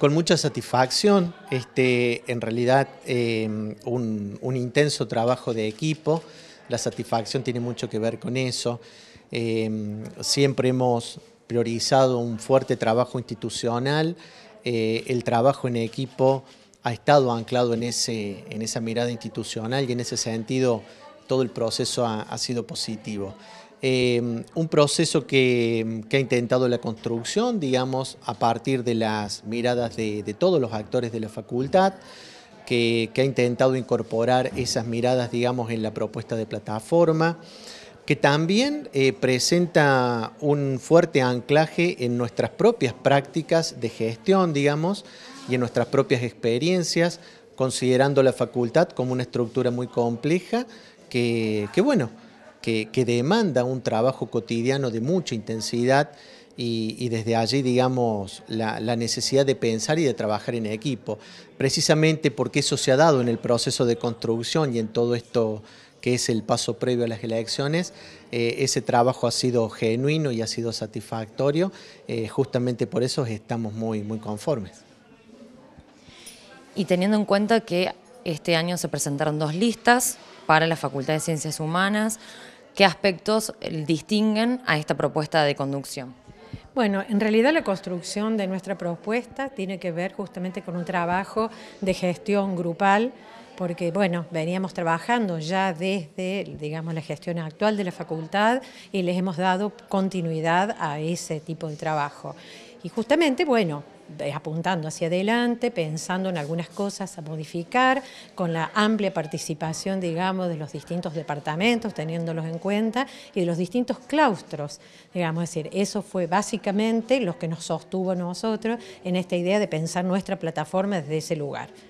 Con mucha satisfacción, este, en realidad em, un, intenso trabajo de equipo, la satisfacción tiene mucho que ver con eso. Em, siempre hemos priorizado un fuerte trabajo institucional, eh, el trabajo en equipo ha estado anclado en, en esa mirada institucional y en ese sentido todo el proceso ha sido positivo. Em, un proceso que, ha intentado la construcción, digamos, a partir de las miradas de, todos los actores de la facultad, que, ha intentado incorporar esas miradas, digamos, en la propuesta de plataforma, que también eh, presenta un fuerte anclaje en nuestras propias prácticas de gestión, digamos, y en nuestras propias experiencias, considerando la facultad como una estructura muy compleja, que bueno, que, demanda un trabajo cotidiano de mucha intensidad y, desde allí, digamos, la, necesidad de pensar y de trabajar en equipo, precisamente porque eso se ha dado en el proceso de construcción y en todo esto que es el paso previo a las elecciones, eh, ese trabajo ha sido genuino y ha sido satisfactorio, eh, justamente por eso estamos muy, muy conformes. Y teniendo en cuenta que este año se presentaron dos listas para la Facultad de Ciencias Humanas. ¿Qué aspectos eh, distinguen a esta propuesta de conducción? Bueno, en realidad la construcción de nuestra propuesta tiene que ver justamente con un trabajo de gestión grupal porque bueno, veníamos trabajando ya desde digamos, la gestión actual de la facultad y les hemos dado continuidad a ese tipo de trabajo. Y justamente, bueno, eh, apuntando hacia adelante, pensando en algunas cosas a modificar, con la amplia participación, digamos, de los distintos departamentos, teniéndolos en cuenta, y de los distintos claustros, digamos, decir, eso fue básicamente lo que nos sostuvo nosotros en esta idea de pensar nuestra plataforma desde ese lugar.